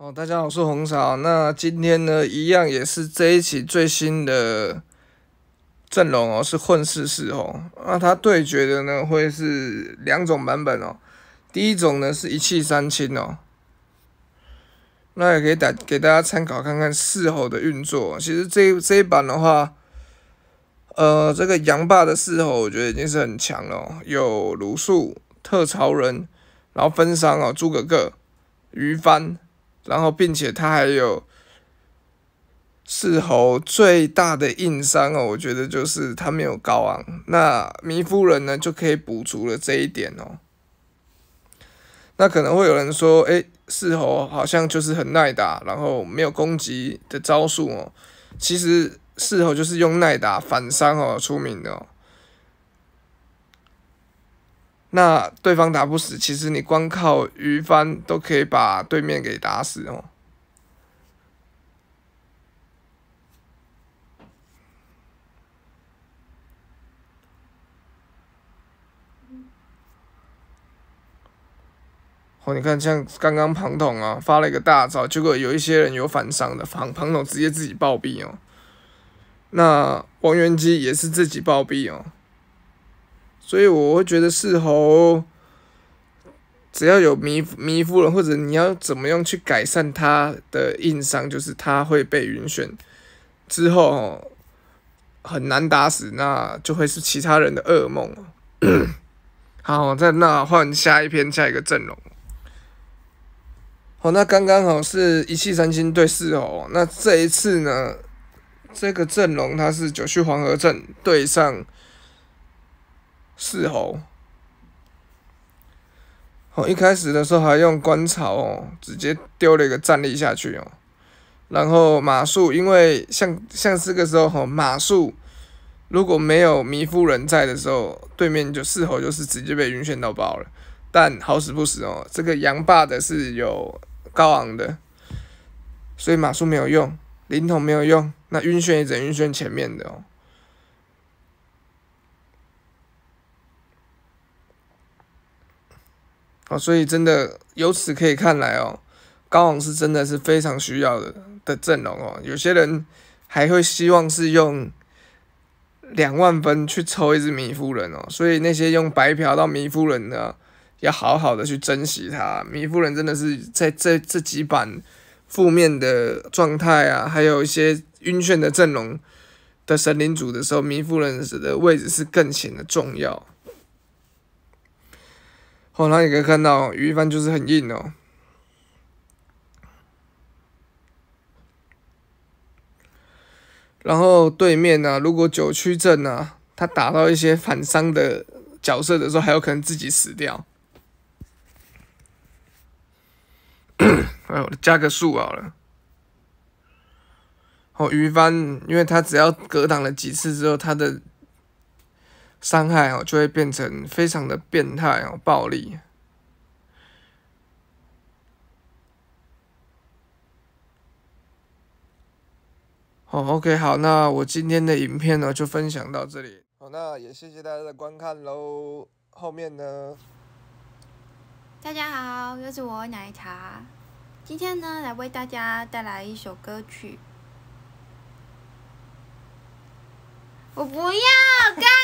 哦，大家好，我是红嫂。那今天呢，一样也是这一期最新的阵容哦，是混世四猴。那他对决的呢，会是两种版本哦。第一种呢，是一气三清哦。那也可以给给大家参考看看四猴的运作。其实这这一版的话，呃，这个杨霸的四候我觉得已经是很强了，有鲁肃、特曹仁，然后分商哦，诸葛恪、于翻。然后，并且他还有，侍猴最大的硬伤哦，我觉得就是他没有高昂。那迷夫人呢，就可以补足了这一点哦。那可能会有人说，哎，四猴好像就是很耐打，然后没有攻击的招数哦。其实四猴就是用耐打反伤哦出名的哦。那对方打不死，其实你光靠虞翻都可以把对面给打死哦。哦，你看像刚刚庞统啊，发了一个大招，结果有一些人有反伤的，庞庞统直接自己暴毙哦。那王元姬也是自己暴毙哦。所以我会觉得四猴，只要有迷迷糊了，或者你要怎么样去改善他的硬伤，就是他会被云眩之后很难打死，那就会是其他人的噩梦 好，在那换下一篇，下一个阵容。哦，那刚刚好是一气三星对四猴，那这一次呢，这个阵容它是九曲黄河阵对上。四猴，哦，一开始的时候还用观潮哦，直接丢了一个站立下去哦，然后马术，因为像像这个时候哦，马术如果没有迷夫人在的时候，对面就四猴就是直接被晕眩到爆了，但好死不死哦，这个杨霸的是有高昂的，所以马术没有用，灵童没有用，那晕眩也只能晕眩前面的哦。哦，所以真的由此可以看来哦，高昂是真的是非常需要的的阵容哦。有些人还会希望是用两万分去抽一只迷夫人哦，所以那些用白嫖到迷夫人的，要好好的去珍惜他。迷夫人真的是在这这几版负面的状态啊，还有一些晕眩的阵容的神灵组的时候，迷夫人的位置是更显得重要。哦，那你可以看到于帆就是很硬哦。然后对面呢，如果九曲阵呢，他打到一些反伤的角色的时候，还有可能自己死掉。哎，我加个数好了。哦，于帆，因为他只要格挡了几次之后，他的。伤害哦，就会变成非常的变态哦，暴力。哦，OK，好，那我今天的影片呢，就分享到这里。好，那也谢谢大家的观看喽。后面呢？大家好，又是我奶茶。今天呢，来为大家带来一首歌曲。我不要干。